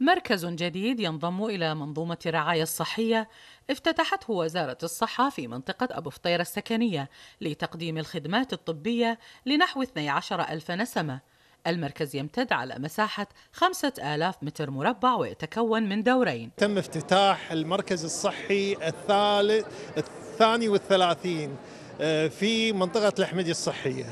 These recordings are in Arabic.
مركز جديد ينضم إلى منظومة الرعاية الصحية افتتحته وزارة الصحة في منطقة أبو فطير السكنية لتقديم الخدمات الطبية لنحو 12 ألف نسمة المركز يمتد على مساحة 5000 متر مربع ويتكون من دورين تم افتتاح المركز الصحي الثالث الثاني والثلاثين آه، في منطقة الحميدية الصحية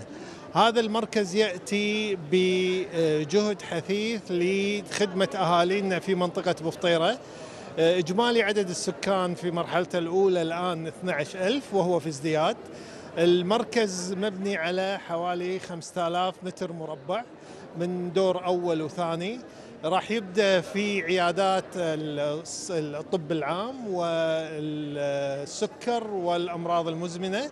هذا المركز ياتي بجهد حثيث لخدمه اهالينا في منطقه بفطيره اجمالي عدد السكان في مرحلته الاولى الان 12000 وهو في ازدياد المركز مبني على حوالي 5000 متر مربع من دور اول وثاني راح يبدا في عيادات الطب العام والسكر والامراض المزمنه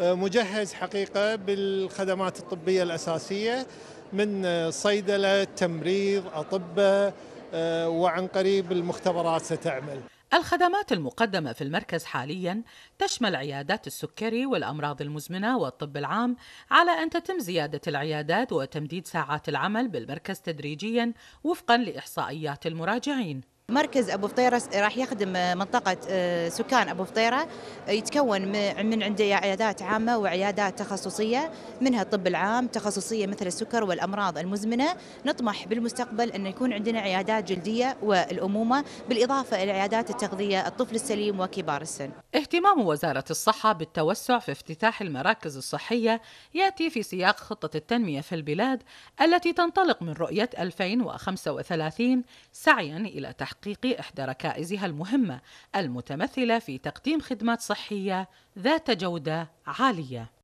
مجهز حقيقه بالخدمات الطبيه الاساسيه من صيدله تمريض اطباء آه، وعن قريب المختبرات ستعمل الخدمات المقدمة في المركز حاليا تشمل عيادات السكري والأمراض المزمنة والطب العام على أن تتم زيادة العيادات وتمديد ساعات العمل بالمركز تدريجيا وفقا لإحصائيات المراجعين مركز ابو فطيره راح يخدم آه، منطقه آه، سكان ابو فطيره آه، يتكون من عنده عيادات عامه وعيادات تخصصيه منها الطب العام تخصصيه مثل السكر والامراض المزمنه نطمح بالمستقبل ان يكون عندنا عيادات جلديه والامومه بالاضافه الى عيادات التغذيه الطفل السليم وكبار السن. اهتمام وزاره الصحه بالتوسع في افتتاح المراكز الصحيه ياتي في سياق خطه التنميه في البلاد التي تنطلق من رؤيه 2035 سعيا الى تحقيق لتحقيق إحدى ركائزها المهمة المتمثلة في تقديم خدمات صحية ذات جودة عالية